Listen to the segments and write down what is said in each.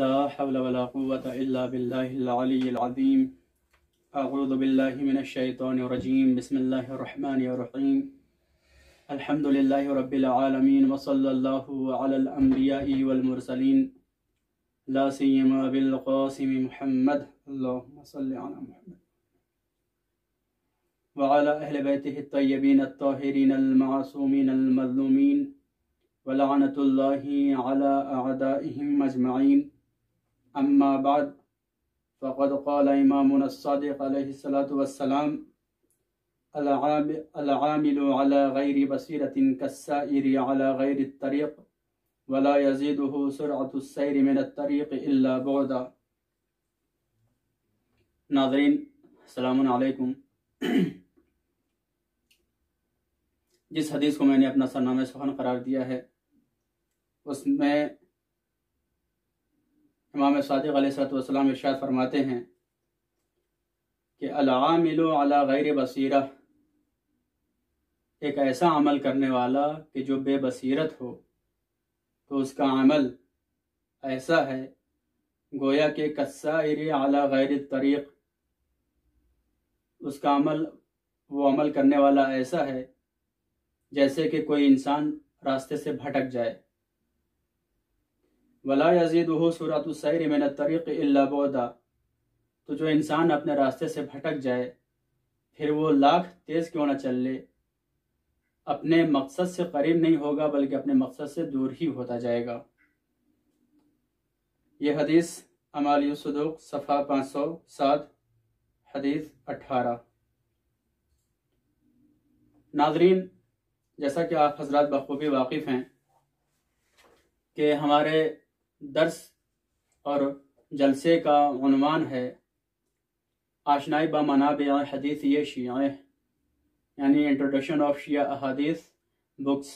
لا حول ولا قوة إلا بالله العلي العظيم أعوذ بالله من الشيطان الرجيم بسم الله الرحمن الرحيم الحمد لله رب العالمين وصلى الله على الأنبياء والمرسلين لا سيما بالقاسم محمد اللهم صل على محمد وعلى أهل بيته الطيبين الطاهرين المعصومين المظلومين ولعنة الله على أعدائهم أجمعين अम्मा बाद फ़कद कल इमाम सलाम अलगामिल गैर बसीरत कस्र गैर तरीक़ वला यजीदहु सुरअतुस्सैर मिन तरीक़ इल्ला बुदा नाजरीन सलाम अलैकुम जिस हदीस को मैंने अपना सरनामा सुहान करार दिया है उसमें इमाम सदक़लम इर्शाद फरमाते हैं कि अलामिल अला गैर बसीरा एक ऐसा अमल करने वाला कि जो बेबसीरत हो तो उसका अमल ऐसा है गोया के कस्सा अला गैर तरीक़ उसका अमल वो अमल करने वाला ऐसा है जैसे कि कोई इंसान रास्ते से भटक जाए वला यजीद वह सूरत सैर में तरीक़ बोदा तो जो इंसान अपने रास्ते से भटक जाए फिर वो लाख तेज़ क्यों ना चल ले अपने मकसद से करीब नहीं होगा बल्कि अपने मकसद से दूर ही होता जाएगा ये हदीस अमाल सदूक सफ़ा पाँच सौ सात हदीस अट्ठारह नाजरीन जैसा कि आप हजरत बखूबी वाकिफ़ हैं कि हमारे दर्स और जलसे का है आशनाई बा मनाब हदीस ये शियाएँ यानी इंट्रोडक्शन ऑफ शिया अदीस बुक्स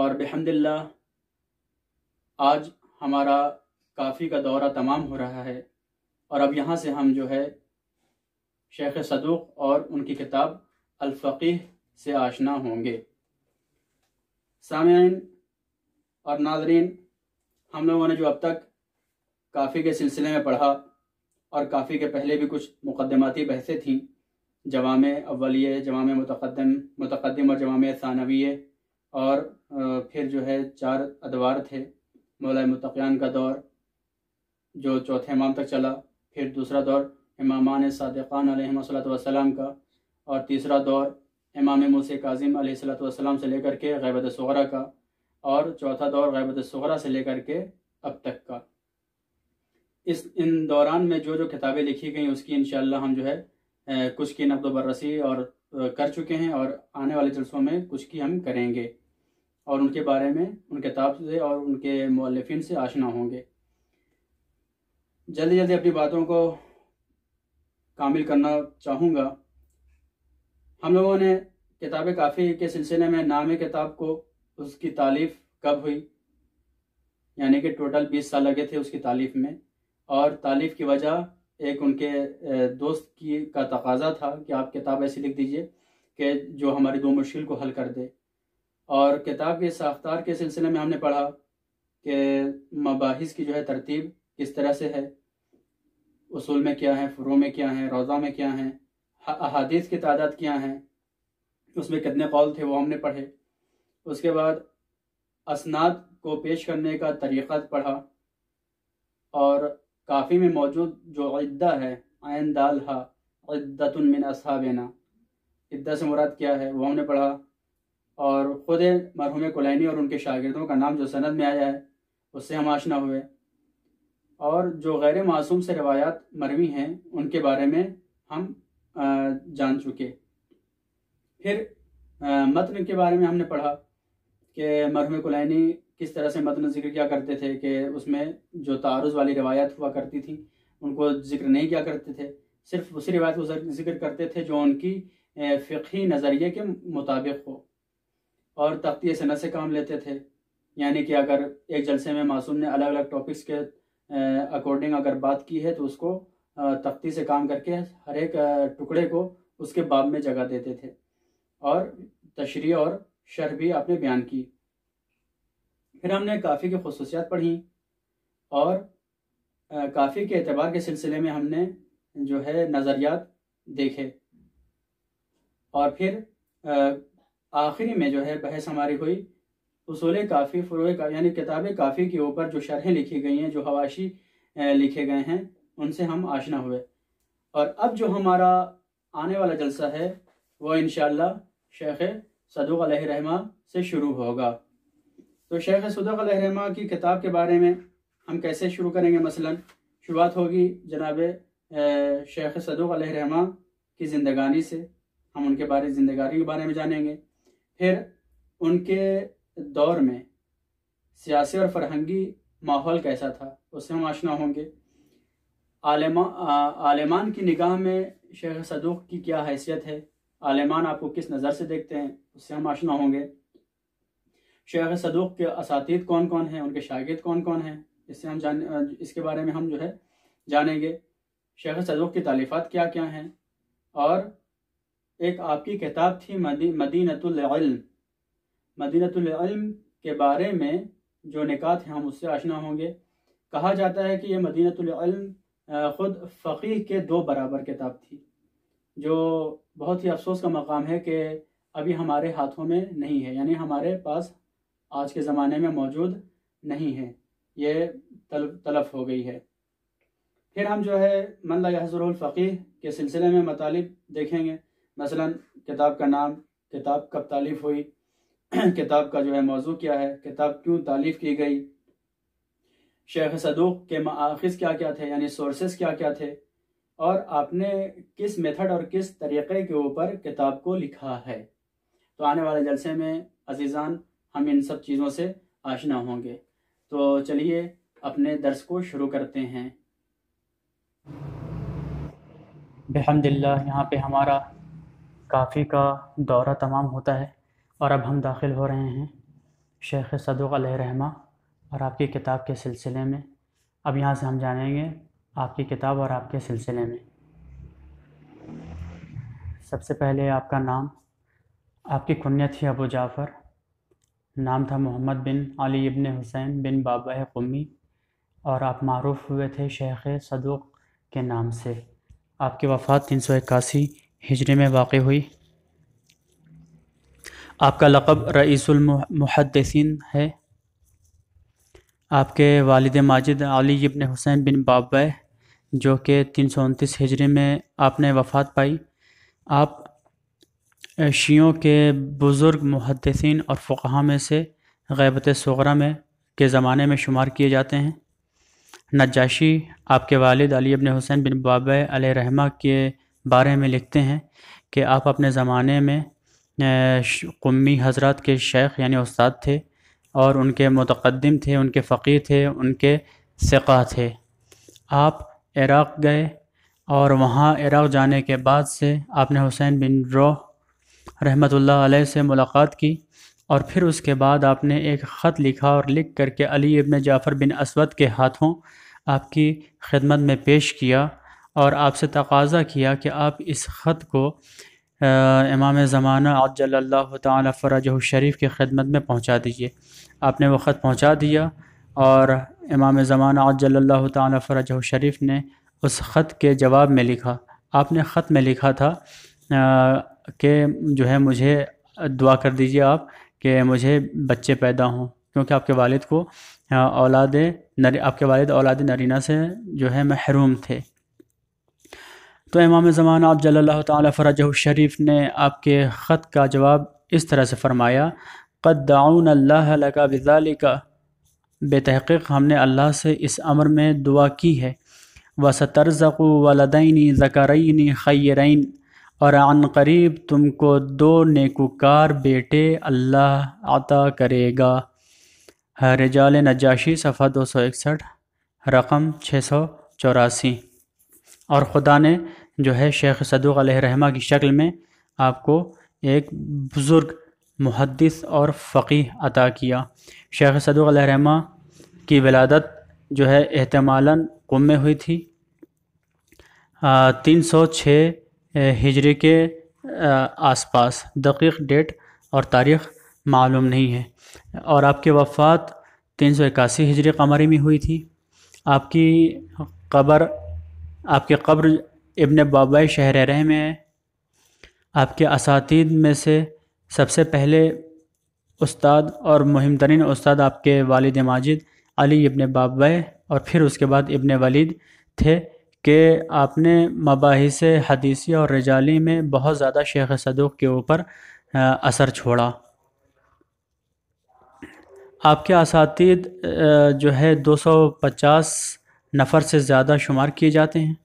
और बेहमदिल्ला आज हमारा काफ़ी का दौरा तमाम हो रहा है और अब यहाँ से हम जो है शेख सदूक और उनकी किताब अलफ़ी से आशना होंगे सामीन और नाजरीन हम लोगों ने जो अब तक काफ़ी के सिलसिले में पढ़ा और काफ़ी के पहले भी कुछ मुकदमाती बहसें थीं जवाम अवलिय जवाम मतदम मतदम और जवाम सानवी और फिर जो है चार अदवार थे मौला मतान का दौर जो चौथे इमाम तक चला फिर दूसरा दौर इमाम सादक़ान सलाम का और तीसरा दौर इमाम मूस काजिम सलाम से लेकर के गैबत सगरा का और चौथा दौर गैबत सहरा से लेकर के अब तक का इस इन दौरान में जो जो किताबें लिखी गई उसकी इन हम जो है कुछ की नब्द बर्रसी और कर चुके हैं और आने वाले जल्सों में कुछ की हम करेंगे और उनके बारे में उन किताब से और उनके मौलफिन से आशना होंगे जल्दी जल्दी अपनी बातों को कामिल करना चाहूँगा हम लोगों ने किताब काफ़ी के सिलसिले में नाम किताब को उसकी तालीफ कब हुई यानी कि टोटल बीस साल लगे थे उसकी तालीफ में और तालीफ की वजह एक उनके दोस्त की का तकाजा था कि आप किताब ऐसी लिख दीजिए कि जो हमारी दो मुश्किल को हल कर दे और किताब के साख्तार के सिलसिले में हमने पढ़ा कि मबाहिस की जो है तरतीब किस तरह से है उसूल में क्या है फ्रो में क्या है रोज़ा में क्या है अहादीस की तादाद क्या है उसमें कितने कौल थे वो हमने पढ़े उसके बाद असनाद को पेश करने का तरीक़ा पढ़ा और काफ़ी में मौजूद जो अद्दा है आयन दाल हा अद्दतमिन असहाबेना इद्दा से मुराद क्या है वह हमने पढ़ा और ख़ुद मरहूम कोलैनी और उनके शागिदों का नाम जो सनद में आया है उससे हम आशना हुए और जो गैर मासूम से रवायात मरवी हैं उनके बारे में हम जान चुके फिर मतन के बारे में हमने पढ़ा कि मरहूम कुलैनी किस तरह से मदन जिक्र किया करते थे कि उसमें जो तारुज़ वाली रवायत हुआ करती थी उनको जिक्र नहीं किया करते थे सिर्फ उसी रिवायत को जिक्र करते थे जो उनकी फ़िकी नज़रिए के मुताबिक हो और तख्ती सनत से काम लेते थे यानी कि अगर एक जलसे में मासूम ने अलग अलग टॉपिक्स के अकॉर्डिंग अगर बात की है तो उसको तख्ती से काम करके हर एक टुकड़े को उसके बाब में जगह देते थे और तशरी और शर भी आपने बयान की फिर हमने काफ़ी की खसूसियात पढ़ी और काफ़ी के अतबार के सिलसिले में हमने जो है नज़रियात देखे और फिर आखिरी में जो है बहस हमारी हुई उसूल काफ़ी फ्रो का, यानी किताबें काफ़ी के ऊपर जो शरहें लिखी गई हैं जो हवाशी लिखे गए हैं उनसे हम आशना हुए और अब जो हमारा आने वाला जलसा है वह इन शेख सदुक रहमा से शुरू होगा तो शेख सदुक रहमा की किताब के बारे में हम कैसे शुरू करेंगे मसलन शुरुआत होगी जनाब शेख सदुक रहमा की ज़िंदगानी से हम उनके बारे ज़िंदगानी के बारे में जानेंगे फिर उनके दौर में सियासी और फरहंगी माहौल कैसा था उससे हम आशना होंगे आलमा आलमान की निगाह में शेख सदूक की क्या हैसियत है आलमान आपको किस नज़र से देखते हैं उससे हम आशना होंगे शेख सदूक के असातीत कौन कौन हैं उनके शागिद कौन कौन हैं इससे हम जान इसके बारे में हम जो है जानेंगे शेख सदूक की तालीफ़ात क्या क्या हैं और एक आपकी किताब थी मदी, मदीनतुल के बारे में जो निकात हैं हम उससे आशना होंगे कहा जाता है कि यह मदीनतुल ख़ुद फ़कीह के दो बराबर किताब थी जो बहुत ही अफसोस का मकाम है कि अभी हमारे हाथों में नहीं है यानी हमारे पास आज के ज़माने में मौजूद नहीं है ये तल, तलफ हो गई है फिर हम जो है मनलाजरफ़ीह के सिलसिले में मतलब देखेंगे मसलन किताब का नाम किताब कब तालीफ हुई किताब का जो है मौजू क्या है किताब क्यों तालीफ की गई शेख सदूक के माखज़ क्या क्या थे यानी सोर्सेस क्या क्या थे और आपने किस मेथड और किस तरीक़े के ऊपर किताब को लिखा है तो आने वाले जलसे में अजीज़ान हम इन सब चीज़ों से आशना होंगे तो चलिए अपने दर्स को शुरू करते हैं बहमदिल्ला यहाँ पे हमारा काफ़ी का दौरा तमाम होता है और अब हम दाखिल हो रहे हैं शेख सदुक रहमा और आपकी किताब के सिलसिले में अब यहाँ से हम जानेंगे आपकी किताब और आपके सिलसिले में सबसे पहले आपका नाम आपकी कुन्या थी अबू जाफ़र नाम था मोहम्मद बिन अली इबन हुसैन बिन बाबा कुम्मी और आप मरूफ़ हुए थे शेख सदुक के नाम से आपकी वफ़ात तीन सौ इक्यासी हिजरे में वाक़ हुई आपका लक़ब रईसमहदसिन है आपके वालद माजिद अली इबन हुसैन बिन बाबा जो कि तीन सौ उनतीस हिजरे में आपने वफ़ात पाई आप शियों के बुज़ुर्ग मुहदसिन और फ़ुक़हा में से गैबत सगरा में के ज़माने में शुमार किए जाते हैं नजाशी आपके वालिद अली अबन हुसैन बिन बाब रहमा के बारे में लिखते हैं कि आप अपने ज़माने में कौमी हजरत के शेख यानी उस्ताद थे और उनके मतकदम थे उनके फ़कीर थे उनके सिका थे आप इराक़ गए और वहाँ इराक़ जाने के बाद से आपने हुसैन बिन रोह रहमत आलह से मुलाकात की और फिर उसके बाद आपने एक ख़त लिखा और लिख करके अली इबन जाफ़र बिन असवद के हाथों आपकी खिदमत में पेश किया और आपसे तकाजा किया कि आप इस ख़त को आ, इमाम ज़माना आजल्ला तरज शरीफ की खिदमत में पहुँचा दीजिए आपने वो ख़त पहुँचा दिया और इमाम ज़माना आजल्ला तरज शरीफ ने उस ख़त के जवाब में लिखा आपने ख़त में लिखा था आ, कि जो है मुझे दुआ कर दीजिए आप कि मुझे बच्चे पैदा हों क्योंकि आपके वालिद को औलाद नर आपके वालिद औलाद नरीना से जो है महरूम थे तो इमाम ज़मान आप जल्ला तरज शरीफ ने आपके ख़त का जवाब इस तरह से फ़रमाया कद्दाउन अल्लाह लका बिजालिका बेतहक़ हमने अल्लाह से इस अमर में दुआ की है वसतरज़ वलदैनी ज़करैनी खैरैन और अन करीब तुमको दो नेकुकार बेटे अल्लाह अता करेगा रजाल नजाशी सफ़ा दो सौ इकसठ रकम छः सौ चौरासी और ख़ुदा ने जो है शेख सदूक रहमा की शक्ल में आपको एक बुज़ुर्ग मुहदस और फ़कीह अता किया शेख सदूक रहमा की विलादत जो है अहतमालन कुम में हुई थी तीन सौ छः हिजरी के आसपास दकीक़ डेट और तारीख़ मालूम नहीं है और आपकी वफ़ात तीन सौ इक्यासी हिजरे कमरी में हुई थी आपकी कब्र आपकी कब्र इब्न बाबा शहर रह में है आपके असातिद में से सबसे पहले उस्ताद और मुहिम तरीन उस्ताद आपके वालद माजिद अली इबन बाबा और फिर उसके बाद इबन वलीद थे कि आपने मबाहिस हदीसी और रजाली में बहुत ज़्यादा शेख सदूक के ऊपर असर छोड़ा आपके असातिद जो है 250 नफ़र से ज़्यादा शुमार किए जाते हैं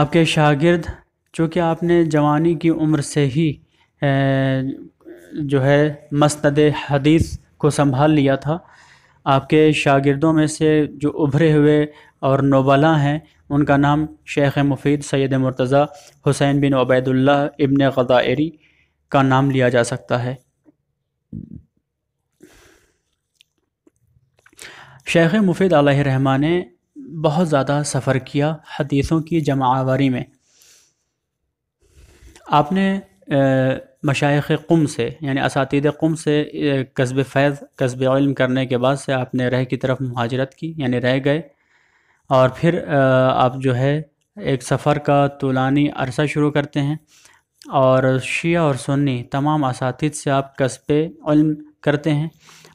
आपके शागिर्द चूँकि आपने जवानी की उम्र से ही जो है मस्तद हदीस को संभाल लिया था आपके शागिर्दों में से जो उभरे हुए और नोबला हैं उनका नाम शेख मुफीद सैद मुर्तज़ा हुसैन बिन अबैदुल्ला इबन गदायरी का नाम लिया जा सकता है शेख मुफीद रहमान ने बहुत ज़्यादा सफ़र किया हदीसों की जमावारी में आपने मशाइ कुम से यानी इसद कुम से कस्ब फैज़ कस्ब इल्म करने के बाद से आपने रह की तरफ महाजरत की यानी रह गए और फिर आप जो है एक सफ़र का तोलानी अरसा शुरू करते हैं और शिया और सुन्नी तमाम इस से आप कस्बे करते हैं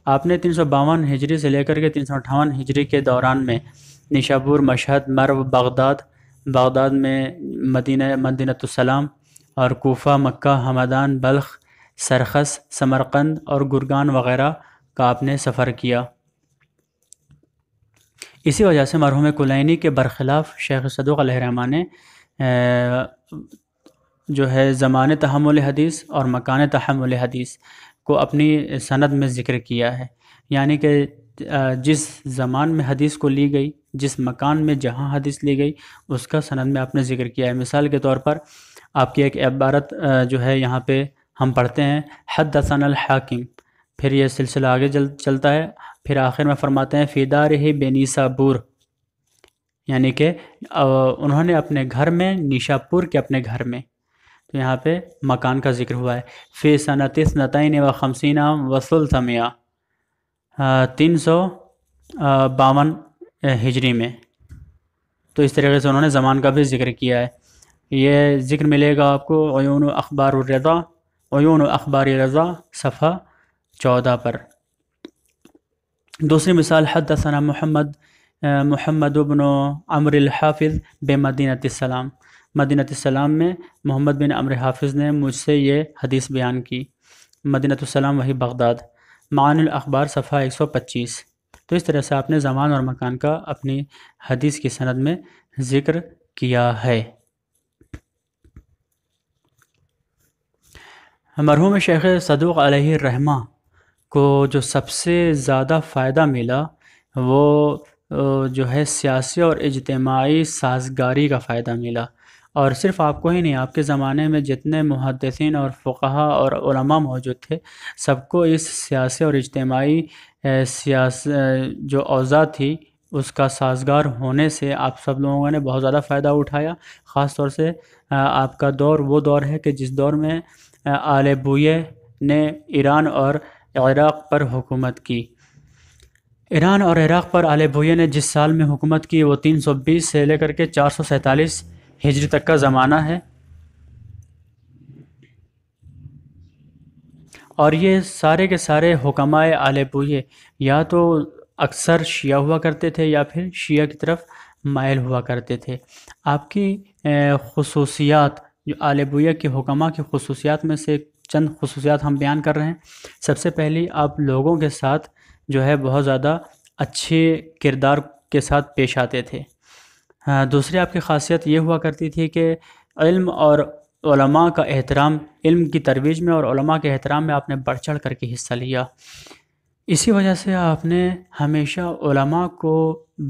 आपने तीन सौ बावन हिजरी से लेकर के तीन सौ अठावन हिजरी के दौरान में Nishapur Mashhad Merv Baghdad Baghdad में मदीना मदीनतम और कोफा मक्का हमदान बल्ख सरखस समरकंद और गुरगान वगैरह का आपने सफ़र किया इसी वजह से मरहूम कुलैनी के बरखिलाफ़ शेख सदुक रहमान ने जो है ज़मान तहमुल हदीस और मकान तहमुल हदीस को अपनी सनद में ज़िक्र किया है यानी कि जिस ज़मान में हदीस को ली गई जिस मकान में जहाँ हदीस ली गई उसका सनद में आपने ज़िक्र किया है मिसाल के तौर पर आपकी एक इबारत जो है यहाँ पे हम पढ़ते हैं हद दसन हाकिम फिर यह सिलसिला आगे चल चलता है फिर आखिर में फरमाते हैं फ़ीदार ही बेनीसापुर यानी कि उन्होंने अपने घर में निशापुर के अपने घर में तो यहाँ पे मकान का जिक्र हुआ है फ़ी सनतीस नतैन व खमसिना वसुल समिया तीन सौ बावन हिजरी में तो इस तरीके से उन्होंने ज़मान का भी जिक्र किया है ये जिक्र मिलेगा आपको अयून अखबार रज़ा अयून अखबार रज़ा सफ़ा चौदह पर दूसरी मिसाल हदसना मोहम्मद मोहम्मद बिन अमर हाफिज़ बेमदीनतम मदीनतम में मोहम्मद बिन अमर हाफिज़ ने मुझसे ये हदीस बयान की मदीनतम वही बगदाद मान अखबार सफ़ा एक सौ पच्चीस तो इस तरह से आपने ज़मान और मकान का अपनी हदीस की सनद में ज़िक्र किया है मरहूम शेख सदूक रहमा को जो सबसे ज़्यादा फ़ायदा मिला वो जो है सियासी और इजतमाही साजगारी का फ़ायदा मिला और सिर्फ़ आपको ही नहीं आपके ज़माने में जितने मुहदसिन और फ़ुका और मौजूद थे सबको इस सियासी और इजतमाही सियास जो अवज़ा थी उसका साजगार होने से आप सब लोगों ने बहुत ज़्यादा फ़ायदा उठाया ख़ास तौर से आपका दौर वो दौर है कि जिस दौर में आल बुए ने ईरान और इराक़ पर हुकूमत की ईरान और इराक़ पर आले भुया ने जिस साल में हुकूमत की वो तीन सौ बीस से लेकर के चार सौ सैंतालीस हिजरी तक का ज़माना है और ये सारे के सारे हुकमाए आले भुए या तो अक्सर शिया हुआ करते थे या फिर शिया की तरफ मायल हुआ करते थे आपकी खसूसियात जो आले भूया के हुकमा की खसूसियात में से चंद खसूसियात हम बयान कर रहे हैं सबसे पहली आप लोगों के साथ जो है बहुत ज़्यादा अच्छे किरदार के साथ पेश आते थे हाँ, दूसरी आपकी खासियत ये हुआ करती थी कि इल्म और का एहतराम इल्म की तरवीज में और के एहतराम में आपने बढ़ चढ़ करके हिस्सा लिया इसी वजह से आपने हमेशा को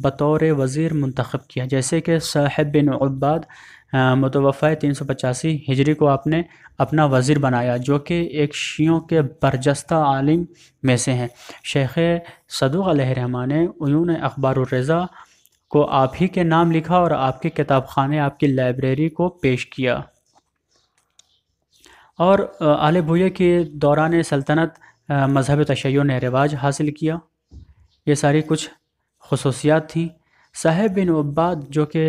बतौर वज़ीर मंतखब किया जैसे कि साहब बिन उबाद हाँ, मुतवफ़ा तीन सौ पचासी हिजरी को आपने अपना वज़ीर बनाया जो कि एक शियों के बरजस्ता आलिम में से हैं शेख सदूक रहमान ने अखबार अखबारजा को आप ही के नाम लिखा और आपके किताब खाने आपकी लाइब्रेरी को पेश किया और आल भूया के दौरान सल्तनत मजहब तशैय ने रिवाज हासिल किया ये सारी कुछ खसूसियात थी साहेब बिन अब्बाद जो कि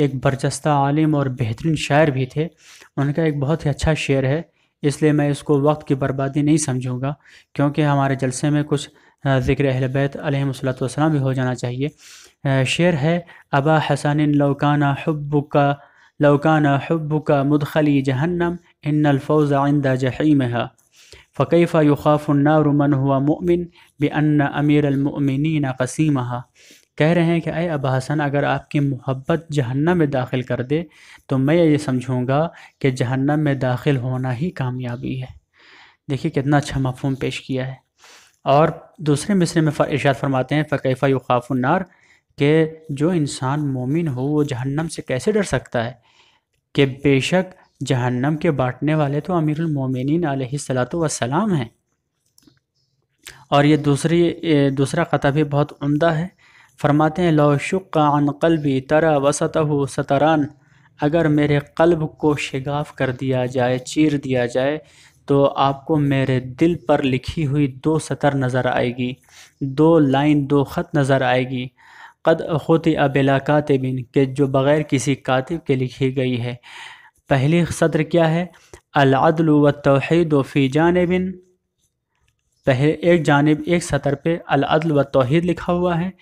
एक बरचस्ता आलिम और बेहतरीन शायर भी थे उनका एक बहुत ही अच्छा शेर है इसलिए मैं इसको वक्त की बर्बादी नहीं समझूंगा क्योंकि हमारे जलसे में कुछ ज़िक्र बैत अलैहिस्सलाम भी हो जाना चाहिए शेर है अबा हसन लौकाना हब्बु का लौकाना हब्बु का मुदखली जहन्नम इन आइंदा जहीम है फ़कीफ़ा युखाफ़ुन्नारुमन हुआ मोमिन अन्ना अमीर अलमिन कसीम कह रहे हैं कि अय अब हसन अगर आपकी मोहब्बत जहन्नम में दाखिल कर दे तो मैं ये समझूंगा कि जहन्नम में दाखिल होना ही कामयाबी है देखिए कितना अच्छा मफहम पेश किया है और दूसरे मिसरे में इर्शाद फरमाते हैं फ़कैफ़ा युखाफुन्नार के जो इंसान मोमिन हो वो जहन्नम से कैसे डर सकता है कि बेशक जहन्नम के बांटने वाले तो अमीरमिन आलत सलाम हैं और ये दूसरी दूसरा ख़ता भी बहुत उम्दा है फरमाते हैं लौशुक़ान कलबी तरा वसतह सतरान अगर मेरे कल्ब को शिगाफ कर दिया जाए चीर दिया जाए तो आपको मेरे दिल पर लिखी हुई दो सतर नज़र आएगी दो लाइन दो ख़त नज़र आएगी कद होती अबिला कातबिन के जो बग़ैर किसी कातिब के लिखी गई है पहली सतर क्या है अलादल व तोहैद फ़ी जानबिन पहले एक जानब एक सतर पे अलअदल व तोहद लिखा हुआ है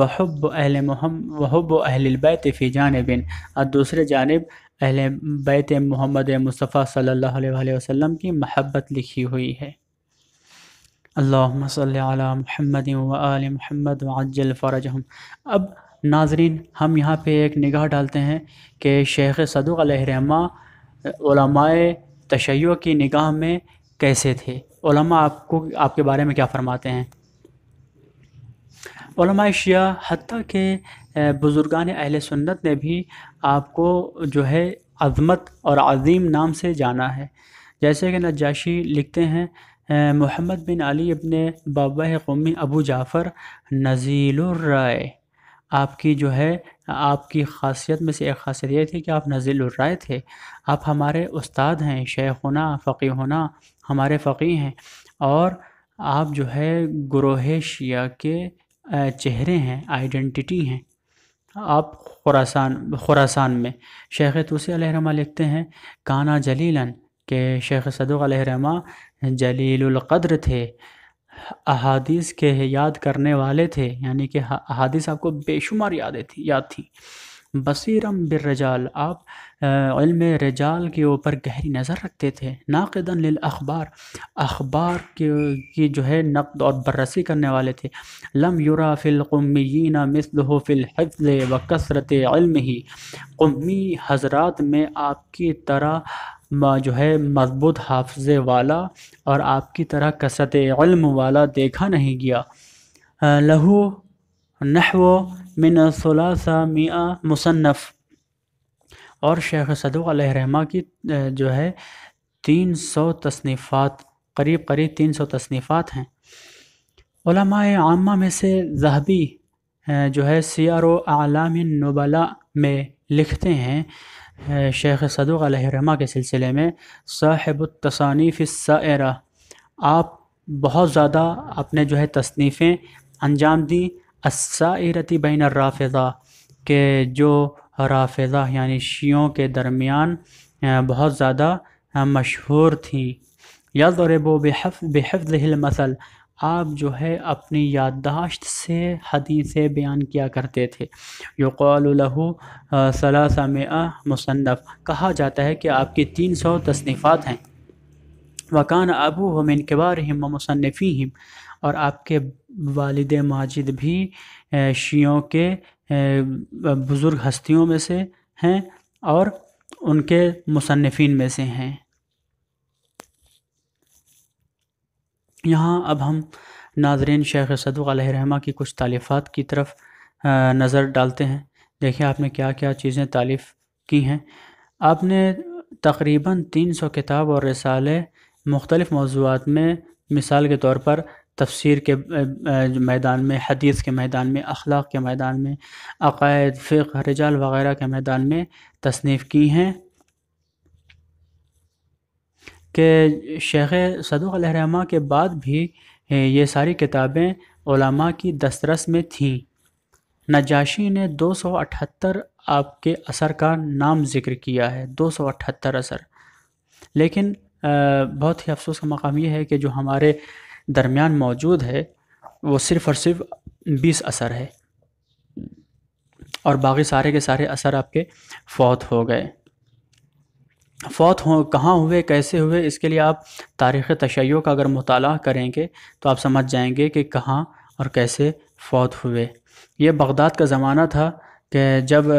वहब अहल महम वहब अहलबैत फ़ी जानबिन और दूसरे जानब अहल बैत मोहम्मद मुस्तफ़ा सल्ला वसम की महब्बत लिखी हुई है अल्लाम सल महमद वाल महमद वजल फ़रजहम अब नाजरीन हम यहाँ पे एक निगाह डालते हैं कि शेख सदुक रहमा तशैय की निगाह में कैसे थे ओलमा आपको आपके बारे में क्या फ़रमाते हैं ओलमा शिया हती के बुज़ुर्गान अहल सुन्नत ने भी आपको जो है अज़मत और अज़ीम नाम से जाना है जैसे कि नजाशी लिखते हैं मोहम्मद बिन अली अपने बाबा कौमी अबू जाफ़र नज़ील राय आपकी जो है आपकी खासियत में से एक खासियत ये थी कि आप नज़ील राय थे आप हमारे उस्ताद हैं शेख होना फ़ी होना हमारे फ़ी हैं और आप जो है ग्रोह शिया के चेहरे हैं आइडेंटिटी हैं आप खुरासान खुरासान में शेख तूसी लिखते हैं काना जलीलन के शेख सदुक रहमा जलील थे अहादीस के याद करने वाले थे यानी कि अहादीस आपको बेशुमार यादें थी याद थी बसीरम बिरजाल आप इल्म रजाल के ऊपर गहरी नज़र रखते थे नाकदन लिल अखबार अखबार के की जो है नकद और बरसी करने वाले थे लम युरा फिल कम्मीन मिसल फिल हफ्ज व कसरत ही कम्मी हजरात में आपकी तरह जो है मजबूत हाफजे वाला और आपकी तरह कसरत इल्म वाला देखा नहीं गया लहू नहव मिन सलासा मिया मुसनफ़ और शेख सदुलहमा की जो है तीन सौ तसनीफ़ात करीब करीब तीन सौ तसनीफ़ात हैं आमा में से जहबी जो है सियार आलाम नबला में लिखते हैं शेख सदुक रहमा के सिलसिले में साहिब तसानीफ़ आप बहुत ज़्यादा अपने जो है तसनीफ़ें अंजाम दी असाइरती बैन राफ़ा के जो राफ़ा यानी शीयों के दरमियान बहुत ज़्यादा मशहूर थी यदरबो बेहफ बेहफ़ मसल आप जो है अपनी याददाश्त से हदीसें बयान किया करते थे यक़ालहू सलासा में कहा जाता है कि आपकी तीन सौ तसनीफ़ात हैं वकान अबू हम इनकबार हम मुसनफ़ी हम और आपके वालद माजिद भी शियों के बुज़ुर्ग हस्तियों में से हैं और उनके मुसनफ़ी में से हैं यहाँ अब हम नाजरन शेख सदुक रहमा की कुछ तालीफ़ात की तरफ नज़र डालते हैं देखिए आपने क्या क्या चीज़ें तालीफ़ की हैं आपने तकरीबन तीन सौ किताब और रसाले मुख्तलिफ़ मौजूद में मिसाल के तौर पर तफसीर के मैदान में हदीस के मैदान में अखलाक के मैदान में अकायद फ़िक रिजाल वगैरह के मैदान में तसनीफ़ की हैं कि शेख सदुलहरमा के बाद भी ये सारी किताबें ओलमा की दस्तरस में थीं नजाशी ने 278 आपके असर का नाम ज़िक्र किया है 278 असर लेकिन बहुत ही अफसोस का मकाम ये है कि जो हमारे दरमियान मौजूद है वो सिर्फ़ और सिर्फ बीस असर है और बाकी सारे के सारे असर आपके फौत हो गए फौत हो कहाँ हुए कैसे हुए इसके लिए आप तारीख़ तशैयों का अगर मुताल करेंगे तो आप समझ जाएंगे कि कहाँ और कैसे फौत हुए ये बगदाद का ज़माना था कि जब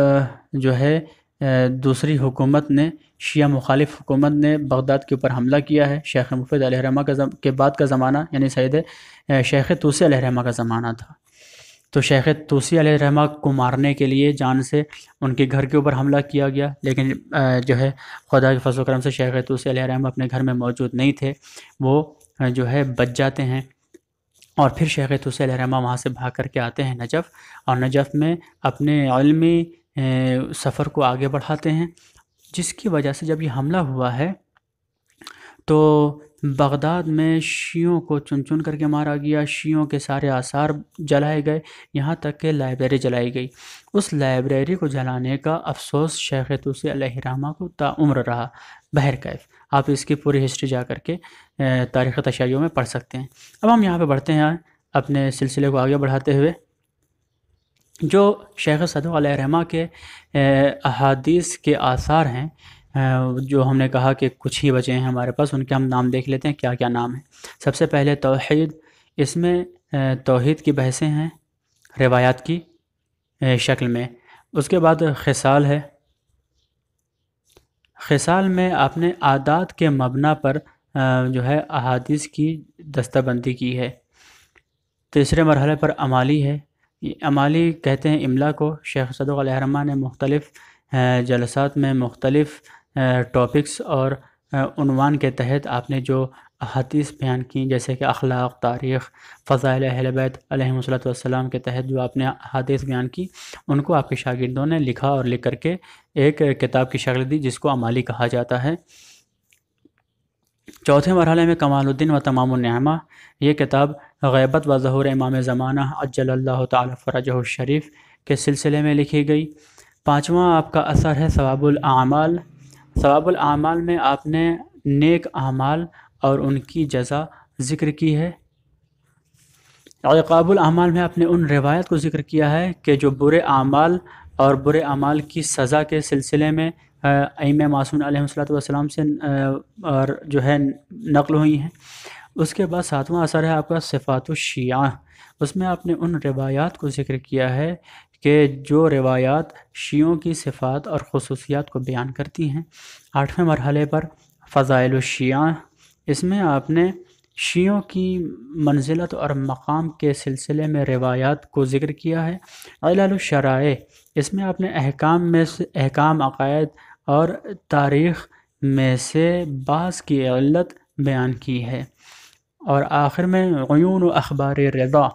जो है दूसरी हुकूमत ने शिया मुखालिफ हुकूमत ने बगदाद के ऊपर हमला किया है शेख मुफ़ी अलहरमा का के बाद का ज़माना यानी सैद शेख तूसी अलहरमा का ज़माना था तो शेख तोसी रहमा को मारने के लिए जान से उनके घर के ऊपर हमला किया गया लेकिन जो है खुदा के फसल करम से शेख तोसी रहमा अपने घर में मौजूद नहीं थे वो जो है बच जाते हैं और फिर शेख तोसी रहमा वहाँ से भाग करके आते हैं नजफ़ और नजफ़ में अपने अलमी सफ़र को आगे बढ़ाते हैं जिसकी वजह से जब ये हमला हुआ है तो बगदाद में शियों को चुन चुन करके मारा गया शियों के सारे आसार जलाए गए यहाँ तक कि लाइब्रेरी जलाई गई उस लाइब्रेरी को जलाने का अफसोस शेख तुसी अलहरामा को ताम्र रहा बहर कैफ आप इसकी पूरी हिस्ट्री जा करके तारीख़ तशाइयों में पढ़ सकते हैं अब हम यहाँ पर बढ़ते हैं अपने सिलसिले को आगे बढ़ाते हुए जो शेख सदर रहमा के अहादीस के आसार हैं जो हमने कहा कि कुछ ही बचे हैं हमारे पास उनके हम नाम देख लेते हैं क्या क्या नाम है सबसे पहले तोहद इसमें तोहद की बहसें हैं रवायात की शक्ल में उसके बाद खिसाल है खिसाल में आपने आदात के मबना पर जो है अहादीस की दस्ताबंदी की है तीसरे मरहले पर अमाली है अमाली कहते हैं इमला को शेख सदुक रहमा ने मुख्तलिफ़ जलसात में मुख्तलिफ़ टॉपिक्स और उनवान के तहत आपने जो अहातीस बयान की जैसे कि अखलाक तारीख़ फ़ज़ाइल अहलबैत वसलाम के तहत जो आपने अहातीस बयान की उनको आपके शागिर्दों ने लिखा और लिख करके एक किताब की शक्ल दी जिसको अमाली कहा जाता है चौथे मरहले में कमालुद्दीन व तमामा ये किताब गैबत व ज़हूर इमाम ज़माना अज्जल तरज शरीफ के सिलसिले में लिखी गई पाँचवा आपका असर है सवाबुल आमाल सवाबुल आमाल में आपने नेक आमाल और उनकी जजा ज़िक्र की है काबुल आमाल में आपने उन रिवायत को ज़िक्र किया है कि जो बुरे अमाल और बुरे अमाल की सज़ा के सिलसिले में अम मासूम आलतम से और जो है नकल हुई हैं उसके बाद सातवां असर है आपका सिफात शिया उसमें आपने उन रिवायात को ज़िक्र किया है के जो रिवायात शियों की सिफ़ात और खसूसियात को बयान करती हैं आठवें मरहले पर फ़ज़ाइल शिया इसमें आपने शियों की मंजिलत और मकाम के सिलसिले में रिवायात को ज़िक्र किया है अलशराए इसमें आपने अहकाम में से अहकाम अकायद और तारीख़ में से बास की बयान की है और आखिर में अखबार रदा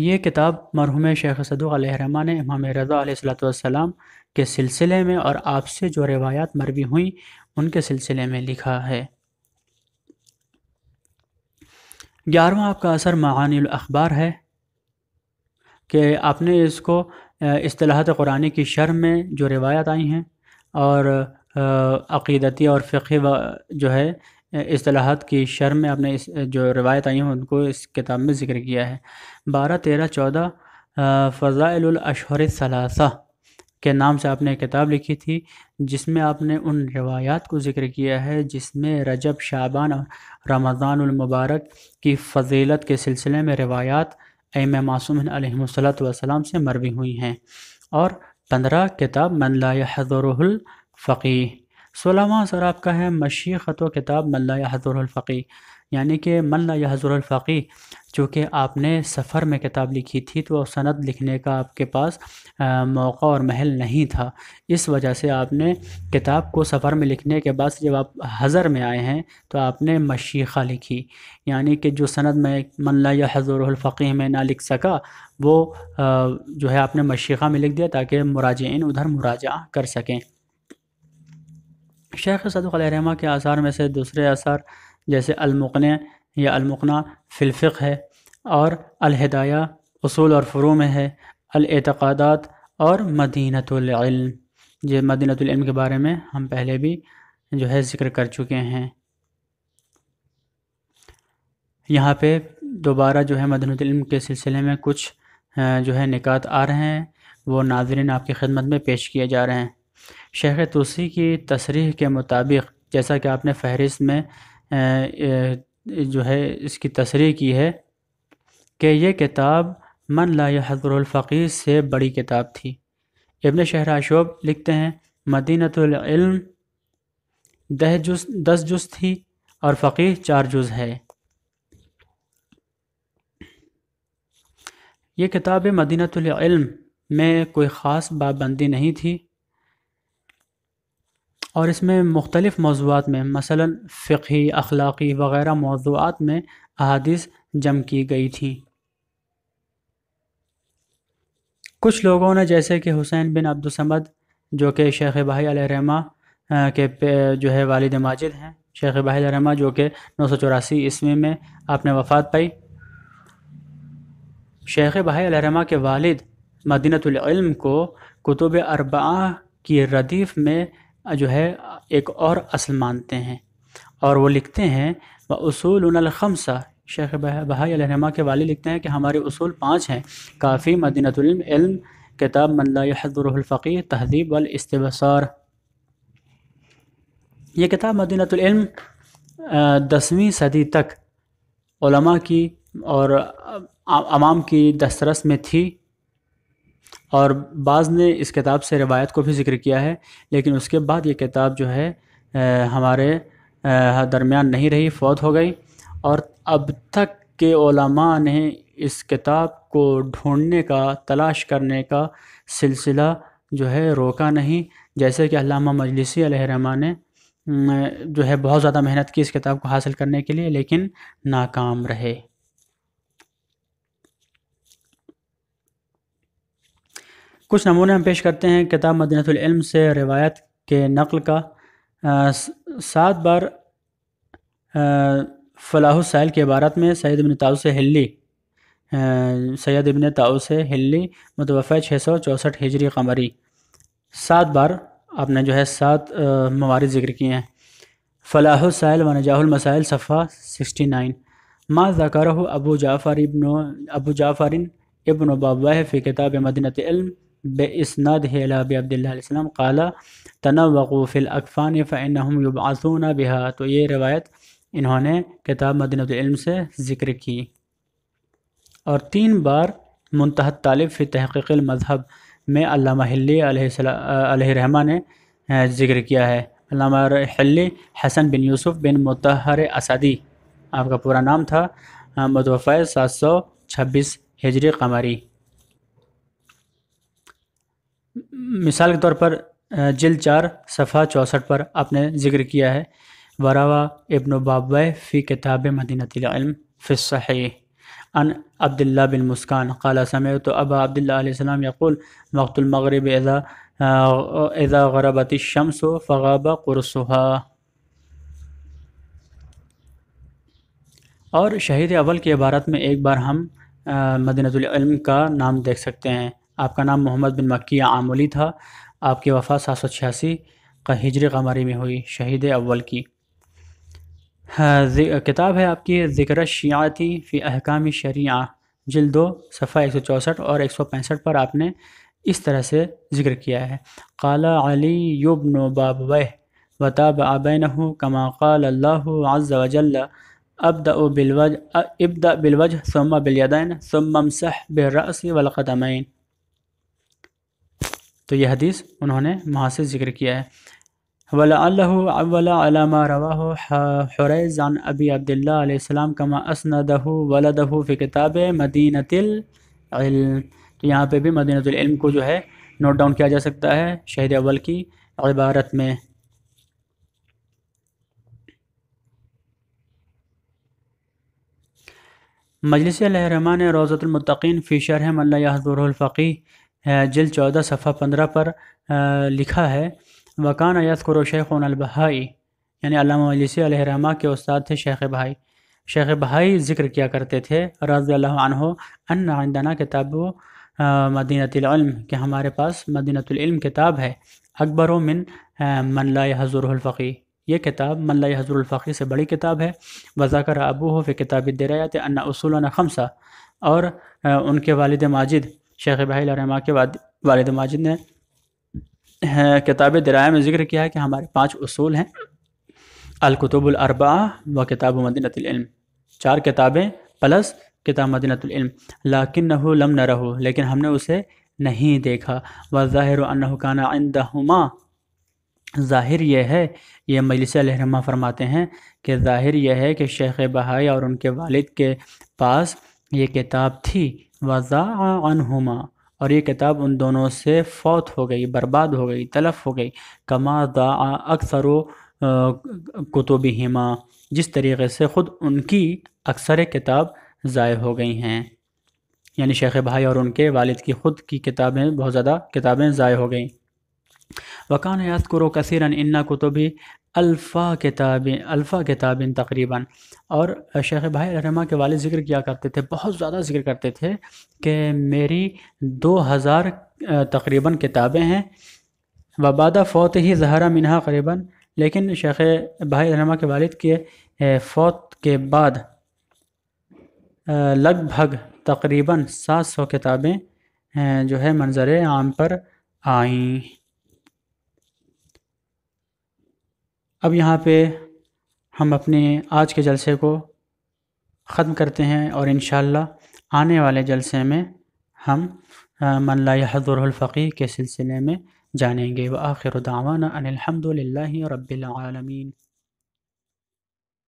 ये किताब मरहूम शेख सदुलहरमा ने इमाम रज़ा सलाम के सिलसिले में और आपसे जो रिवायात मरवी हुई उनके सिलसिले में लिखा है ग्यारहवा आपका असर मानी अखबार है कि आपने इसको असलाहत कुरानी की शर्म में जो रिवायात आई हैं और अक़ीदती और फ़िकी जो है असलाहत की शर्म में आपने इस जो रवायत आई हैं उनको इस किताब में ज़िक्र किया है बारह तेरह चौदह फ़ज़ाइलशहर सलासा के नाम से आपने किताब लिखी थी जिसमें आपने उन रवायात को ज़िक्र किया है जिसमें रजब शाबान और रमज़ानमबारक की फजीलत के सिलसिले में रवायात एम मासूम सलाम से मरवी हुई हैं और पंद्रह किताब मनला हज़रल फ़कीह सोलहवा सर आपका है मशी ख़तो किताब मल्ला हज़रफ़ी यानी कि मल्ला हज़रफ़ी चूँकि आपने सफ़र में किताब लिखी थी तो सनद लिखने का आपके पास आ, मौका और महल नहीं था इस वजह से आपने किताब को सफ़र में लिखने के बाद जब आप हज़र में आए हैं तो आपने मशीख़ा लिखी यानी कि जो सनद में मल्ला हज़रफ़ी में ना लिख सका वो आ, जो है आपने मशीख़ा में लिख दिया ताकि मुराजन उधर मुराजा कर सकें शेख रहमा के आसार में से दूसरे आसार जैसे अलमुक़न या अलमुक़ना फ़िलफ़ है और अलहदाया असूल और फ़्रू में है अलतक़ादात और मदीनतम ये मदीनतम के बारे में हम पहले भी जो है ज़िक्र कर चुके हैं यहाँ पे दोबारा जो है मदनतम के सिलसिले में कुछ जो है निकात आ रहे हैं वो नाजरन आपकी खिदमत में पेश किए जा रहे हैं शेख तुलसी की तसरीह के मुताबिक जैसा कि आपने फहरिस्त में जो है इसकी तशरी की है कि यह किताब मन ला हजरफ़ीर से बड़ी किताब थी इबन शहराशोब लिखते हैं मदीनतम दह जुज दस जुज थी और फ़कीर चार जुज है ये किताब मदीनतम में कोई ख़ास पाबंदी नहीं थी और इसमें मुख्तलिफ़ मौजूद में मसला फ़िकी अखलाक़ी वग़ैरह मौजूद में अहादीस जम की गई थी कुछ लोगों ने जैसे कि हुसैन बिन अब्दुलसमद जो कि शेख भाई रहमा के जो है वालद माजिद हैं शेख भाई रहमा जो कि नौ सौ चौरासी ईस्वी में आपने वफ़ात पाई शेख भाई रहमा के वालिद मदीनतम को कुतुब अरबा की रदीफ़ में जो है एक और असल मानते हैं और वो लिखते हैं व उनखमसा शेख बहा के वाले लिखते हैं कि हमारे उसूल पाँच हैं काफ़ी मदीनतम किताब तहदीब तहजीब वालस्तबसार ये किताब मदीनतम दसवीं सदी तक की और आवाम की दस्तरस में थी और बाज़ ने इस किताब से रवायत को भी ज़िक्र किया है लेकिन उसके बाद ये किताब जो है हमारे दरमियान नहीं रही फौत हो गई और अब तक के ओलमा ने इस किताब को ढूंढने का तलाश करने का सिलसिला जो है रोका नहीं जैसे कि अलामा मजलिसी रहमान ने जो है बहुत ज़्यादा मेहनत की इस किताब को हासिल करने के लिए लेकिन नाकाम रहे कुछ नमूने हम पेश करते हैं किताब मदनतम से रिवायत के नकल का सात बार फलाहुसैल की इबारत में सैद इबन ताउस हिल्ली सैद इबन ताउस हिल्ली मतवफ़ छः सौ चौंसठ हिजरी कमरी सात बार आपने जो है सात मवारद ज़िक्र किए हैं व नजाहमसाइल सफ़ा सिक्सटी नाइन माँ ज़कर अबू जाफ़र इबन अबू जाफ़रिन इबन बाबा फ़ी किताब मदनत बेसनाद हैलाब अब्दुल्लाम कला तनवक़ूफ़िल अकफ़ान फ़ैन युबासून बिहा तो ये रवायत इन्होंने किताब मदनतम से ज़िक्र की और तीन बार मुंतह तालब फ़ी तहक़ीक़ मज़हब में अल्लामा रहमा ने ज़िक्र किया है अल्लाहली हसन बिन यूसुफ़ बिन मतहर असदी आपका पूरा नाम था मतवफ़ सात सौ छब्बीस हिजरी कमारी मिसाल के तौर पर जल चार सफ़ा चौंसठ पर आपने जिक्र किया है वरावा इब्न बाबा फ़ी किताब मदीनतम फ़िसही अन अब्दुल्ला बिन मुस्कान काला समय तो अब अब्दुल्लाम यकुल मकतुलमगरब एज़ा एज़ा गरबती शम्स फ़गाबा कुरसुहा और शहीद अवल की इबारत में एक बार हम मदीनतम का नाम देख सकते हैं आपका नाम मोहम्मद बिन मक्की आमली था आपकी वफ़ा सात सौ छियासी का हिजर कमारी में हुई शहीद अव्वल की हाँ, किताब है आपकी ज़िक्र शियाती फ़ी अहकाम शरिया दो सफ़ा एक सौ चौंसठ और एक सौ पैंसठ पर आपने इस तरह से जिक्र किया है काला अली युबन बाबव वताब आबैन कमा कल अल्लाह अज़ल अब्द बिलवज इब्द बिलवज सम बिलयदैन सम ममसह वलक़दमैन तो यह हदीस उन्होंने वहाँ से जिक्र किया है वला अल्लामा रवा हुरैज़ान अबी अब्दुल्लाम कमा असनदहू वलदहू फ़ि किताब मदीनतिल तो यहाँ पे भी मदीनतम को जो है नोट डाउन किया जा सकता है शहर अव्वल की इबारत में मजलिस रहमान रोज़तमतिन फ़ी शरह मल्ला हजबरफ़ी जल चौदह सफ़ा पंद्रह पर लिखा है वकान अयात करो शेख अलबहाई यानी अलामा के उस्ताद थे शेख भाई शेख भाई ज़िक्र किया करते थे रज़ी किताब मदीनतम कि हमारे पास मदीनतम किताब है अकबर मिन मनला हज़ुरफ़ी ये किताब मनला हज़ुरफ़ी से बड़ी किताब है वजाकर अबू हो फ़िर किताब थे अन्ना उसूल खमसा और उनके वालद माजिद शेख बाहिल रहमा के वालद माजिद ने किताब दराया में ज़िक्र किया है कि हमारे पाँच असूल हैं अलकतबुलरबा व किताब मदीनतम चार किताबें प्लस किताब मदीनतम लाकिन नहु लम न रहो लेकिन हमने उसे नहीं देखा व ज़ाहिर अनहुकाना आइंदहुमा ज़ाहिर यह है ये मलिस फरमाते हैं कि ज़ाहिर यह है कि शेख बहाई और उनके वालिद के पास ये किताब थी वज़ाहुमा और ये किताब उन दोनों से फौत हो गई बर्बाद हो गई तलफ हो गई कमा दा अक्सर कुतुब हिमा जिस तरीके से ख़ुद उनकी अक्सर किताब ज़ाय हो गई हैं यानी शेख भाई और उनके वालिद की ख़ुद की किताबें बहुत ज़्यादा किताबें ज़ाय हो गई वकान याद करो कसरन इन्ना कुतुबी अल्फ़ा किताबें अल्फ़ा किताबें तकरीबन और शेख भाई रहमा के वाले ज़िक्र किया करते थे बहुत ज़्यादा ज़िक्र करते थे कि मेरी दो हज़ार तकरीबन किताबें हैं वबादा फ़ौत ही जहरा मिनहा करीबन लेकिन शेख भाई रहमा के वालिद के फ़ौत के बाद लगभग तकरीबन सात सौ किताबें जो है मंजर आम पर आईं अब यहाँ पे हम अपने आज के जलसे को ख़त्म करते हैं और इन आने वाले जलसे में हम मनलाहदुरफ़ी के सिलसिले में जानेंगे व आखिर दावाना अनिलहमदिल्ला रबालमीन